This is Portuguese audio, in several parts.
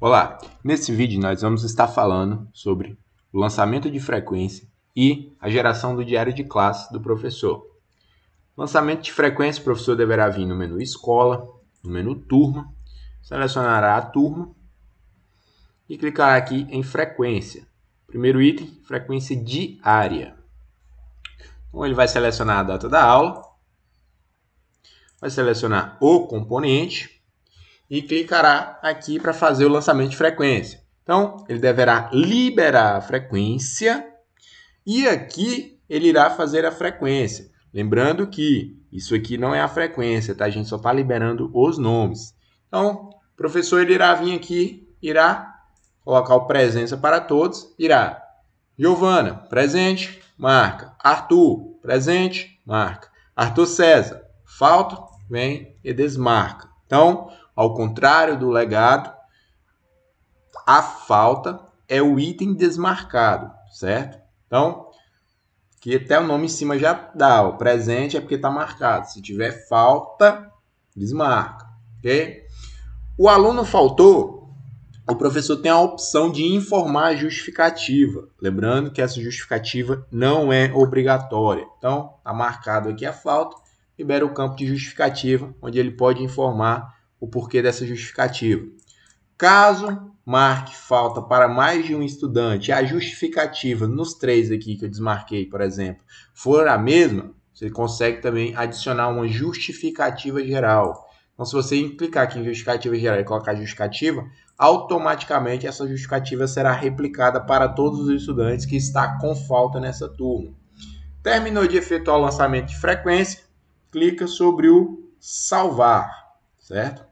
Olá, nesse vídeo nós vamos estar falando sobre o lançamento de frequência e a geração do diário de classe do professor. Lançamento de frequência, o professor deverá vir no menu Escola, no menu Turma, selecionará a turma e clicará aqui em Frequência. Primeiro item, frequência diária. Então ele vai selecionar a data da aula, vai selecionar o componente, e clicará aqui para fazer o lançamento de frequência. Então, ele deverá liberar a frequência e aqui ele irá fazer a frequência. Lembrando que isso aqui não é a frequência, tá? A gente só está liberando os nomes. Então, o professor ele irá vir aqui, irá colocar o presença para todos, irá Giovana, presente, marca. Arthur, presente, marca. Arthur César, falta, vem e desmarca. Então, ao contrário do legado, a falta é o item desmarcado, certo? Então, que até o nome em cima já dá, o presente é porque está marcado. Se tiver falta, desmarca, ok? O aluno faltou, o professor tem a opção de informar a justificativa. Lembrando que essa justificativa não é obrigatória. Então, está marcado aqui a falta, libera o campo de justificativa, onde ele pode informar o porquê dessa justificativa. Caso marque falta para mais de um estudante, a justificativa nos três aqui que eu desmarquei, por exemplo, for a mesma, você consegue também adicionar uma justificativa geral. Então, se você clicar aqui em justificativa geral e colocar justificativa, automaticamente essa justificativa será replicada para todos os estudantes que está com falta nessa turma. Terminou de efetuar o lançamento de frequência, clica sobre o salvar, certo?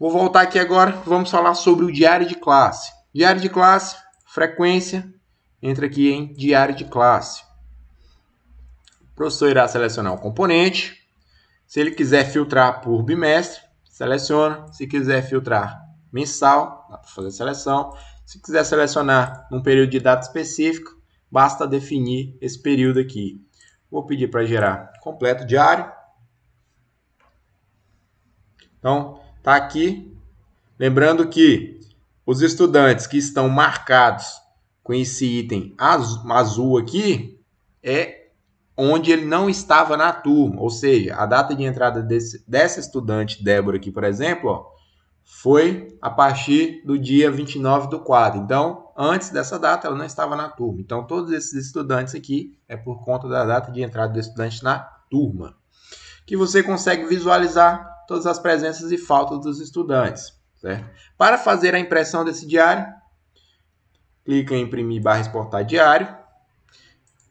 Vou voltar aqui agora, vamos falar sobre o diário de classe. Diário de classe, frequência, entra aqui em diário de classe. O professor irá selecionar o componente. Se ele quiser filtrar por bimestre, seleciona. Se quiser filtrar mensal, dá para fazer a seleção. Se quiser selecionar num período de data específico, basta definir esse período aqui. Vou pedir para gerar completo diário. Então, Está aqui. Lembrando que os estudantes que estão marcados com esse item azul, azul aqui é onde ele não estava na turma, ou seja, a data de entrada desse, dessa estudante, Débora, aqui, por exemplo, ó, foi a partir do dia 29 do 4. Então, antes dessa data, ela não estava na turma. Então, todos esses estudantes aqui é por conta da data de entrada do estudante na turma. Que você consegue visualizar todas as presenças e faltas dos estudantes. Certo? Para fazer a impressão desse diário, clica em imprimir barra exportar diário.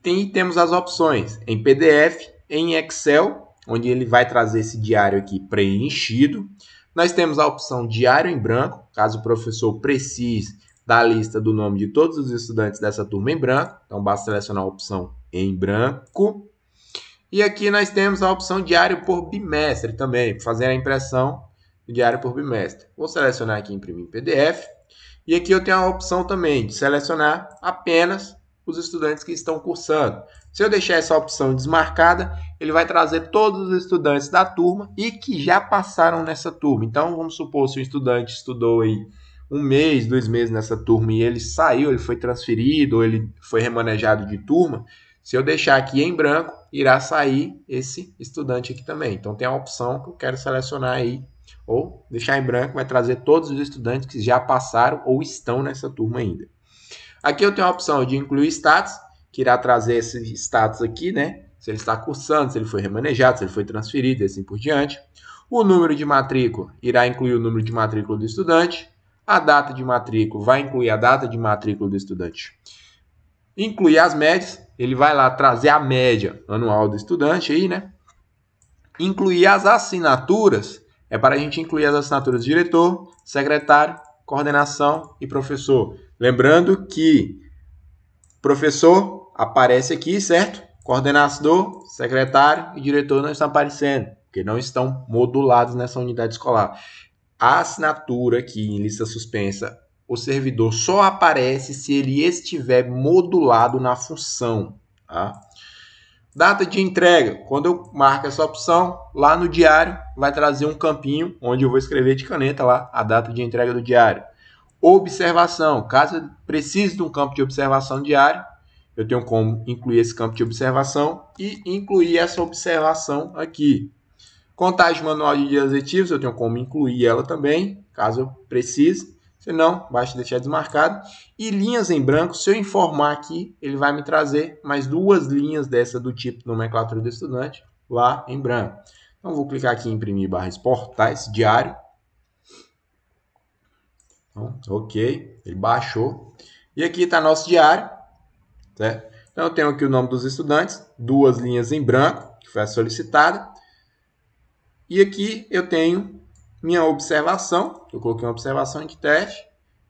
Tem, temos as opções em PDF, em Excel, onde ele vai trazer esse diário aqui preenchido. Nós temos a opção diário em branco, caso o professor precise da lista do nome de todos os estudantes dessa turma em branco. Então, basta selecionar a opção em branco. E aqui nós temos a opção diário por bimestre também, fazer a impressão diário por bimestre. Vou selecionar aqui imprimir PDF. E aqui eu tenho a opção também de selecionar apenas os estudantes que estão cursando. Se eu deixar essa opção desmarcada, ele vai trazer todos os estudantes da turma e que já passaram nessa turma. Então, vamos supor se o estudante estudou aí um mês, dois meses nessa turma e ele saiu, ele foi transferido, ou ele foi remanejado de turma. Se eu deixar aqui em branco, irá sair esse estudante aqui também. Então tem a opção que eu quero selecionar aí ou deixar em branco, vai trazer todos os estudantes que já passaram ou estão nessa turma ainda. Aqui eu tenho a opção de incluir status, que irá trazer esse status aqui, né? Se ele está cursando, se ele foi remanejado, se ele foi transferido e assim por diante. O número de matrícula irá incluir o número de matrícula do estudante. A data de matrícula vai incluir a data de matrícula do estudante. Incluir as médias, ele vai lá trazer a média anual do estudante aí, né? Incluir as assinaturas, é para a gente incluir as assinaturas de diretor, secretário, coordenação e professor. Lembrando que professor aparece aqui, certo? Coordenador, secretário e diretor não estão aparecendo, porque não estão modulados nessa unidade escolar. A assinatura aqui em lista suspensa o servidor só aparece se ele estiver modulado na função. Tá? Data de entrega. Quando eu marco essa opção, lá no diário vai trazer um campinho onde eu vou escrever de caneta lá a data de entrega do diário. Observação. Caso eu precise de um campo de observação diário, eu tenho como incluir esse campo de observação e incluir essa observação aqui. Contagem manual de dias letivos, eu tenho como incluir ela também, caso eu precise. Se não, basta deixar desmarcado. E linhas em branco, se eu informar aqui, ele vai me trazer mais duas linhas dessa do tipo nomenclatura do estudante lá em branco. Então, vou clicar aqui em imprimir barra exportar tá? esse diário. Então, ok, ele baixou. E aqui está nosso diário. Certo? Então, eu tenho aqui o nome dos estudantes, duas linhas em branco, que foi a solicitada. E aqui eu tenho minha observação, eu coloquei uma observação de teste,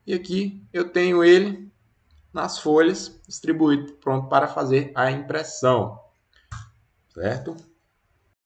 e aqui eu tenho ele nas folhas distribuído, pronto para fazer a impressão, certo?